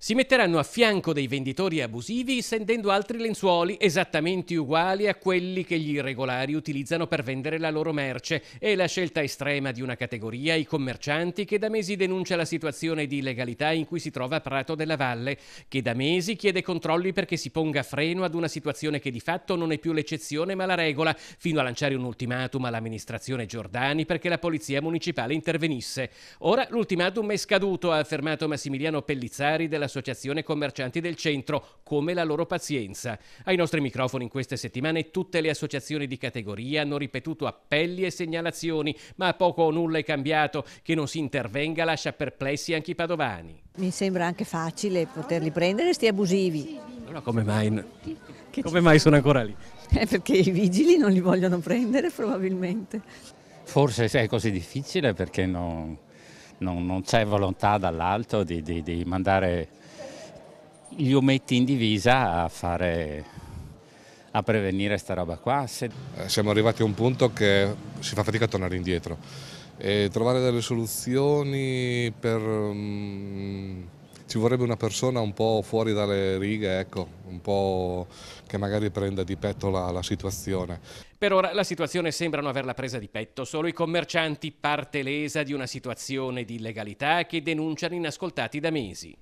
Si metteranno a fianco dei venditori abusivi stendendo altri lenzuoli esattamente uguali a quelli che gli irregolari utilizzano per vendere la loro merce e la scelta estrema di una categoria, i commercianti, che da mesi denuncia la situazione di illegalità in cui si trova Prato della Valle, che da mesi chiede controlli perché si ponga freno ad una situazione che di fatto non è più l'eccezione ma la regola, fino a lanciare un ultimatum all'amministrazione Giordani perché la polizia municipale intervenisse. Ora l'ultimatum è scaduto, ha affermato Massimiliano Pellizzari della dell'Associazione Commercianti del Centro, come la loro pazienza. Ai nostri microfoni in queste settimane tutte le associazioni di categoria hanno ripetuto appelli e segnalazioni, ma poco o nulla è cambiato. Che non si intervenga lascia perplessi anche i padovani. Mi sembra anche facile poterli prendere, sti abusivi. Allora come mai, come mai sono ancora lì? Eh, perché i vigili non li vogliono prendere probabilmente. Forse è così difficile perché non, non, non c'è volontà dall'alto di, di, di, mandare gli ometti in divisa a, fare, a prevenire questa roba qua. Se... Eh, siamo arrivati a un punto che si fa fatica a tornare indietro e trovare delle soluzioni per... Um ci vorrebbe una persona un po' fuori dalle righe, ecco, un po' che magari prenda di petto la, la situazione. Per ora la situazione sembra non averla presa di petto, solo i commercianti parte lesa di una situazione di illegalità che denunciano inascoltati da mesi.